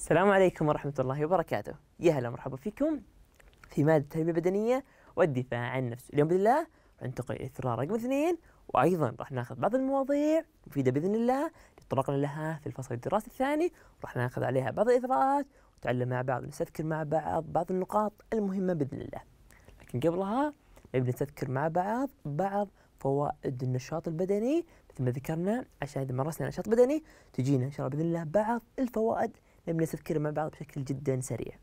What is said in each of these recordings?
السلام عليكم ورحمة الله وبركاته يا هلا ومرحبا فيكم في مادة التربية البدنية والدفاع عن النفس اليوم بإذن الله ننتقل إلى الفقرة رقم اثنين وأيضا راح ناخذ بعض المواضيع مفيدة بإذن الله تطرقنا لها في الفصل الدراسي الثاني وراح ناخذ عليها بعض الإثراءات ونتعلم مع بعض ونستذكر مع بعض بعض النقاط المهمة بإذن الله لكن قبلها نبي نستذكر مع بعض بعض فوائد النشاط البدني مثل ما ذكرنا عشان إذا مارسنا نشاط بدني تجينا إن شاء الله بإذن الله بعض الفوائد يمنا يعني تفكير مع بعض بشكل جدا سريع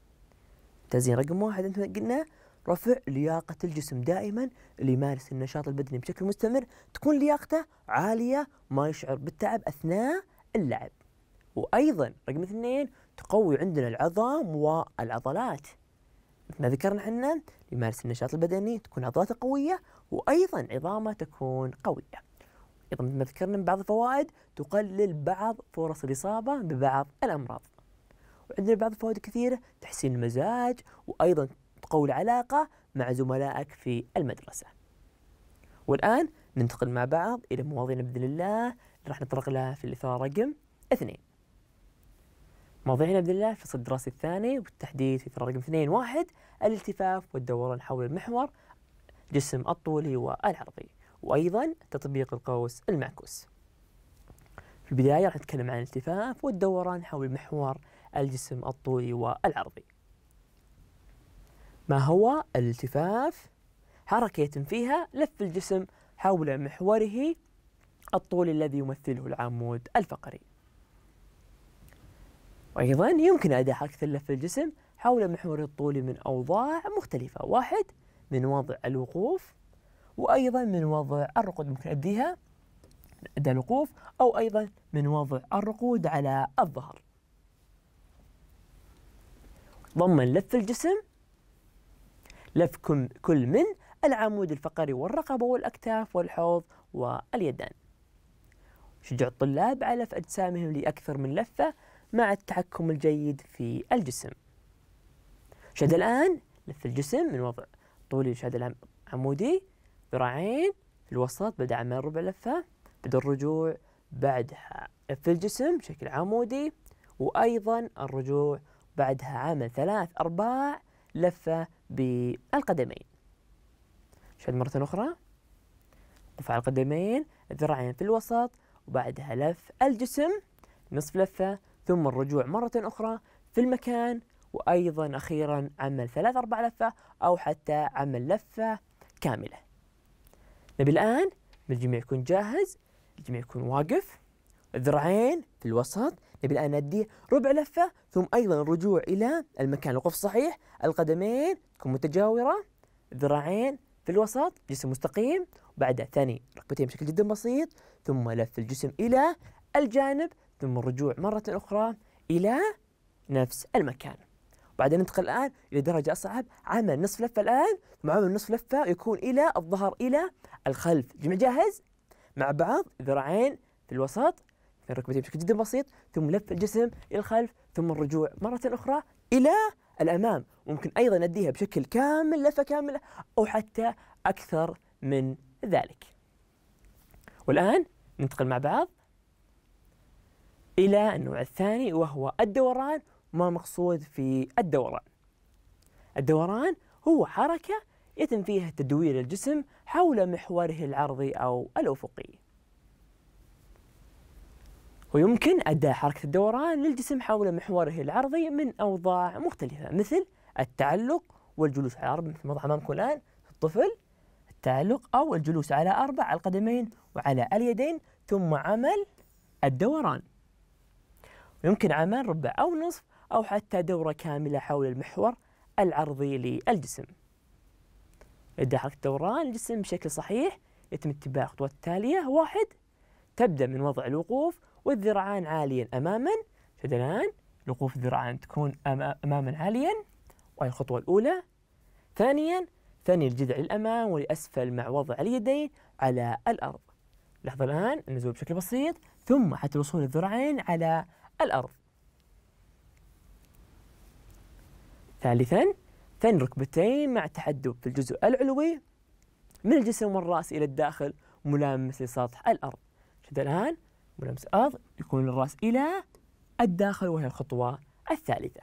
تزيين رقم واحد انت قلنا رفع لياقة الجسم دائما اللي يمارس النشاط البدني بشكل مستمر تكون لياقته عالية ما يشعر بالتعب أثناء اللعب وأيضا رقم اثنين تقوي عندنا العظام والعضلات مثل ما ذكرنا حنا اللي يمارس النشاط البدني تكون عضلاته قوية وأيضا عظامه تكون قوية أيضا مثل ما ذكرنا من بعض الفوائد تقلل بعض فرص الإصابة ببعض الأمراض وعندنا بعض الفوائد كثيرة تحسين المزاج وأيضا تقوي العلاقة مع زملائك في المدرسة والآن ننتقل مع بعض إلى مواضيعنا بإذن الله اللي راح نطرق لها في الإثارة رقم اثنين مواضيعنا بإذن الله في الفصل الدراسي الثاني وبالتحديد في الإثارة رقم اثنين واحد الالتفاف والدوران حول المحور جسم الطولي والعرضي وأيضا تطبيق القوس المعكوس في البداية راح نتكلم عن الالتفاف والدوران حول محور الجسم الطولي والعرضي ما هو الالتفاف؟ حركة يتم فيها لف الجسم حول محوره الطولي الذي يمثله العمود الفقري وأيضا يمكن أداء حركة لف الجسم حول محور الطولي من أوضاع مختلفة واحد من وضع الوقوف وأيضا من وضع الرقود ممكن أديها أداء الوقوف أو أيضا من وضع الرقود على الظهر ضمن لف الجسم لف كل من العمود الفقري والرقبة والأكتاف والحوض واليدان شجع الطلاب على لف أجسامهم لأكثر من لفة مع التحكم الجيد في الجسم شد الآن لف الجسم من وضع طولي الشهد عمودي ذراعين في الوسط بدأ عمل ربع لفة بدأ الرجوع بعدها لف الجسم بشكل عمودي وأيضا الرجوع بعدها عمل ثلاث أرباع لفة بالقدمين شد مرة أخرى رفع القدمين ذراعين في الوسط وبعدها لف الجسم نصف لفة ثم الرجوع مرة أخرى في المكان وأيضا أخيرا عمل ثلاث أربع لفة أو حتى عمل لفة كاملة نبي الآن الجميع يكون جاهز الجميع يكون واقف ذراعين في الوسط نبي الآن نديه ربع لفة ثم أيضا الرجوع إلى المكان الوقف صحيح القدمين تكون متجاورة ذراعين في الوسط جسم مستقيم وبعدها ثاني ركبتين بشكل جدا بسيط ثم لف الجسم إلى الجانب ثم الرجوع مرة أخرى إلى نفس المكان بعدين ننتقل الآن إلى درجة أصعب عمل نصف لفة الآن ثم عمل نصف لفة يكون إلى الظهر إلى الخلف جميع جاهز مع بعض ذراعين في الوسط الركبتين بشكل جدا بسيط ثم لف الجسم الى الخلف ثم الرجوع مره اخرى الى الامام وممكن ايضا اديها بشكل كامل لفه كامله او حتى اكثر من ذلك والان ننتقل مع بعض الى النوع الثاني وهو الدوران ما مقصود في الدوران الدوران هو حركه يتم فيها تدوير الجسم حول محوره العرضي او الافقي ويمكن أداء حركة الدوران للجسم حول محوره العرضي من أوضاع مختلفة مثل التعلق والجلوس على أربع مثل ما أمامكم الآن الطفل التعلق أو الجلوس على أربع على القدمين وعلى اليدين ثم عمل الدوران يمكن عمل ربع أو نصف أو حتى دورة كاملة حول المحور العرضي للجسم إذا حركة الدوران للجسم بشكل صحيح يتم اتباع الخطوات التالية واحد تبدأ من وضع الوقوف والذراعان عاليا أماما الآن لقوف الذراعان تكون أماما عاليا وهي الخطوة الأولى ثانيا ثاني الجذع للأمام ولأسفل مع وضع اليدين على الأرض لحظة الآن النزول بشكل بسيط ثم حتى وصول الذراعين على الأرض ثالثا ثني ركبتين مع تحدب في الجزء العلوي من الجسم والرأس إلى الداخل ملامس لسطح الأرض شد الآن ولمس الأرض يكون الرأس إلى الداخل وهي الخطوة الثالثة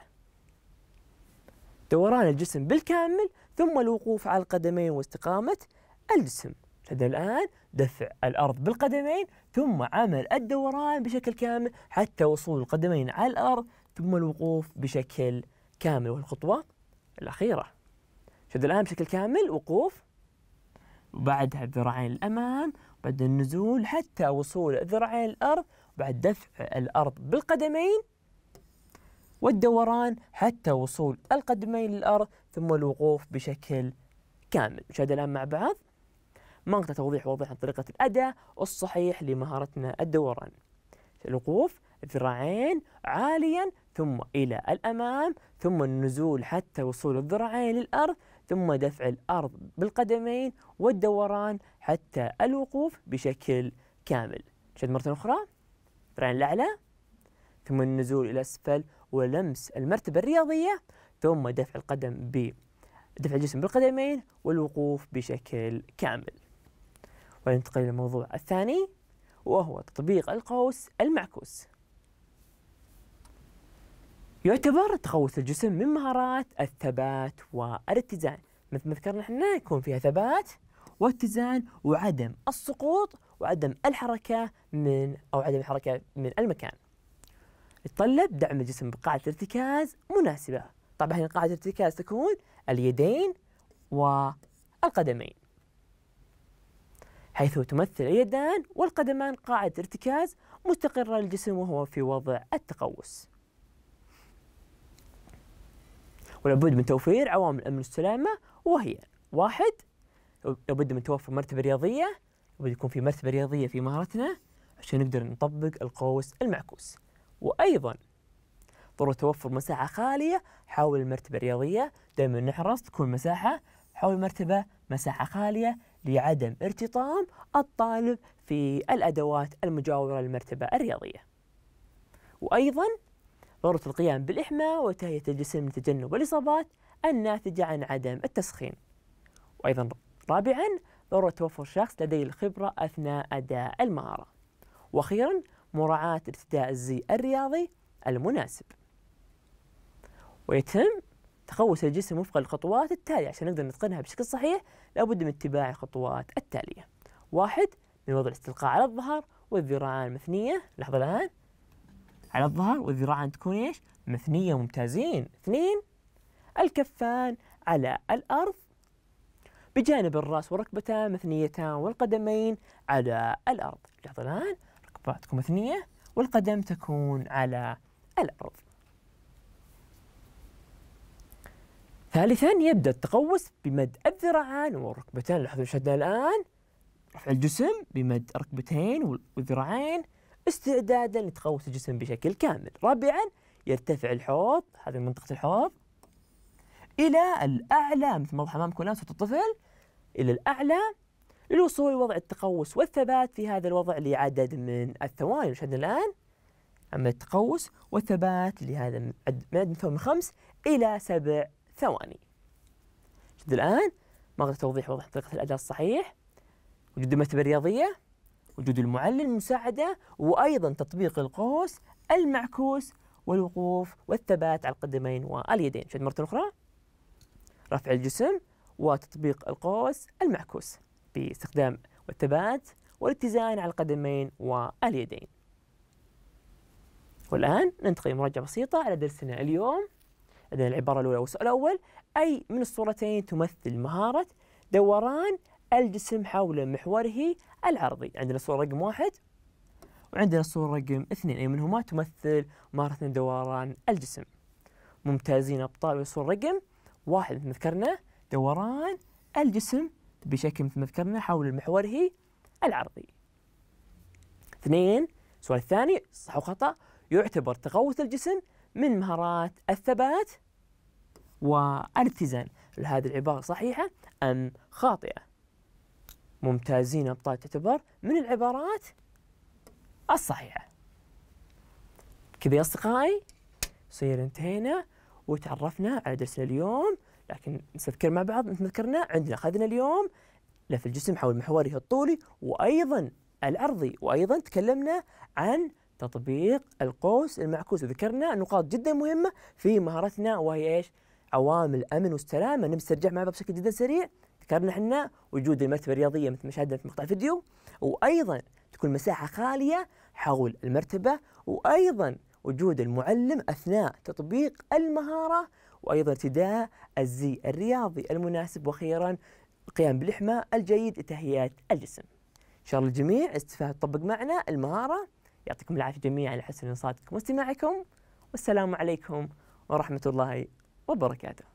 دوران الجسم بالكامل ثم الوقوف على القدمين واستقامة الجسم لدينا الآن دفع الأرض بالقدمين ثم عمل الدوران بشكل كامل حتى وصول القدمين على الأرض ثم الوقوف بشكل كامل والخطوة الأخيرة شد الآن بشكل كامل وقوف وبعدها الذراعين للأمام بعد النزول حتى وصول ذراعي الأرض بعد دفع الأرض بالقدمين والدوران حتى وصول القدمين للأرض ثم الوقوف بشكل كامل نشاهد الآن مع بعض مقطع توضيح واضح عن طريقة الأداء الصحيح لمهارتنا الدوران الوقوف ذراعين عاليا ثم إلى الأمام ثم النزول حتى وصول الذراعين للأرض ثم دفع الأرض بالقدمين والدوران حتى الوقوف بشكل كامل شد مرة أخرى ران الأعلى ثم النزول إلى أسفل ولمس المرتبة الرياضية ثم دفع القدم ب دفع الجسم بالقدمين والوقوف بشكل كامل وننتقل للموضوع الثاني وهو تطبيق القوس المعكوس يعتبر تقوس الجسم من مهارات الثبات والاتزان مثل ما ذكرنا احنا يكون فيها ثبات واتزان وعدم السقوط وعدم الحركة من أو عدم الحركة من المكان يتطلب دعم الجسم بقاعدة ارتكاز مناسبة طبعا هنا قاعدة الارتكاز تكون اليدين والقدمين حيث تمثل اليدان والقدمان قاعدة ارتكاز مستقرة للجسم وهو في وضع التقوس ولابد من توفير عوامل الأمن والسلامة وهي واحد لابد من توفر مرتبة رياضية لابد يكون في مرتبة رياضية في مهارتنا عشان نقدر نطبق القوس المعكوس وأيضا ضرورة توفر مساحة خالية حول المرتبة الرياضية دائما نحرص تكون مساحة حول المرتبة مساحة خالية لعدم ارتطام الطالب في الأدوات المجاورة للمرتبة الرياضية وأيضا ضرورة القيام بالإحماء وتهيئة الجسم لتجنب الإصابات الناتجة عن عدم التسخين وأيضا رابعا ضرورة توفر شخص لديه الخبرة أثناء أداء المهارة وأخيرا مراعاة ارتداء الزي الرياضي المناسب ويتم تقوس الجسم وفق الخطوات التالية عشان نقدر نتقنها بشكل صحيح لابد من اتباع الخطوات التالية واحد من وضع الاستلقاء على الظهر والذراعان مثنية لحظة الآن على الظهر والذراعان تكون إيش مثنية ممتازين اثنين الكفان على الأرض بجانب الرأس والركبتان مثنيتان والقدمين على الأرض لاحظوا الآن الركبة تكون مثنية والقدم تكون على الأرض ثالثا يبدأ التقوس بمد الذراعان والركبتان لاحظوا شدنا الآن رفع الجسم بمد الركبتين والذراعين استعدادا لتقوس الجسم بشكل كامل رابعا يرتفع الحوض هذه منطقة الحوض إلى الأعلى مثل موضوع أمامكم الآن صوت الطفل إلى الأعلى للوصول لوضع التقوس والثبات في هذا الوضع لعدد من الثواني مشاهدنا الآن عمل التقوس والثبات لهذا من عدد من خمس إلى سبع ثواني شد الآن ما قدرت توضيح وضع طريقة الأداء الصحيح وجود المكتبة الرياضية وجود المعلم المساعدة وأيضا تطبيق القوس المعكوس والوقوف والثبات على القدمين واليدين شد مرة أخرى رفع الجسم وتطبيق القوس المعكوس باستخدام والثبات والاتزان على القدمين واليدين والآن ننتقل لمراجعة بسيطة على درسنا اليوم عندنا العبارة الأولى والسؤال الأول أي من الصورتين تمثل مهارة دوران الجسم حول محوره العرضي عندنا الصورة رقم واحد وعندنا الصورة رقم اثنين أي منهما تمثل ماراثون دوران الجسم ممتازين أبطال الصورة رقم واحد مثل ما ذكرنا دوران الجسم بشكل مثل ما ذكرنا حول هي العرضي اثنين السؤال الثاني صح وخطأ يعتبر تغوث الجسم من مهارات الثبات والاتزان هل هذه العبارة صحيحة أم خاطئة؟ ممتازين أبطال تعتبر من العبارات الصحيحة كذا يا أصدقائي صير انتهينا وتعرفنا على درسنا اليوم لكن نستذكر مع بعض مثل ما ذكرنا عندنا أخذنا اليوم لف الجسم حول محوره الطولي وأيضا الأرضي وأيضا تكلمنا عن تطبيق القوس المعكوس وذكرنا نقاط جدا مهمة في مهارتنا وهي إيش؟ عوامل الأمن والسلامة نسترجع مع بعض بشكل جدا سريع ذكرنا احنا وجود المرتبه الرياضيه مثل ما شاهدنا في مقطع فيديو وايضا تكون مساحه خاليه حول المرتبه وايضا وجود المعلم اثناء تطبيق المهاره وايضا ارتداء الزي الرياضي المناسب واخيرا القيام بالاحماء الجيد لتهيئه الجسم. ان شاء الله الجميع استفاد تطبق معنا المهاره يعطيكم العافيه جميعا على حسن انصاتكم واستماعكم والسلام عليكم ورحمه الله وبركاته.